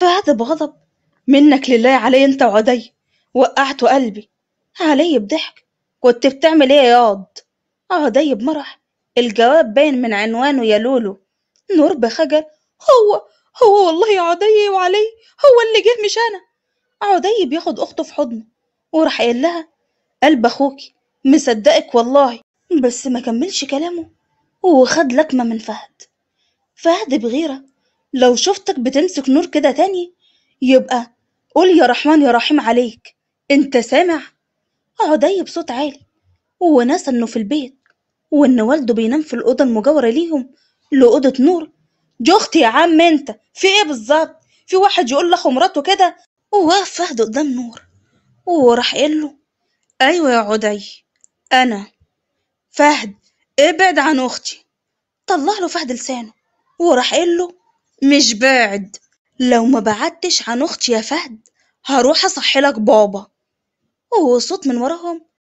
فهذا بغضب منك لله علي انت وعدي وقعت قلبي علي بضحك كنت بتعمل ايه ياض عدي بمرح الجواب باين من عنوانه يا لولو نور بخجل هو هو والله عدي وعلي هو اللي جه مش انا عدي بياخد اخته في حضنه وراح قال لها قلب اخوكي مصدقك والله بس ما كملش كلامه وخد لكمه من فهد فهد بغيره لو شفتك بتمسك نور كده تاني يبقى قول يا رحمن يا رحيم عليك انت سامع عدي اه، بصوت عالي ونسى انه في البيت وان والده بينام في الاوضه المجاوره ليهم لاوضه نور دي اختي يا عم انت في ايه بالظبط في واحد يقول لاخو مراته كده وواقف فهد قدام نور وراح قال له ايوه يا عدي انا فهد ابعد عن اختي طلع له فهد لسانه وراح قال له مش باعد لو ما بعدتش عن أختي يا فهد هروح أصحلك بابا وهو صوت من وراهم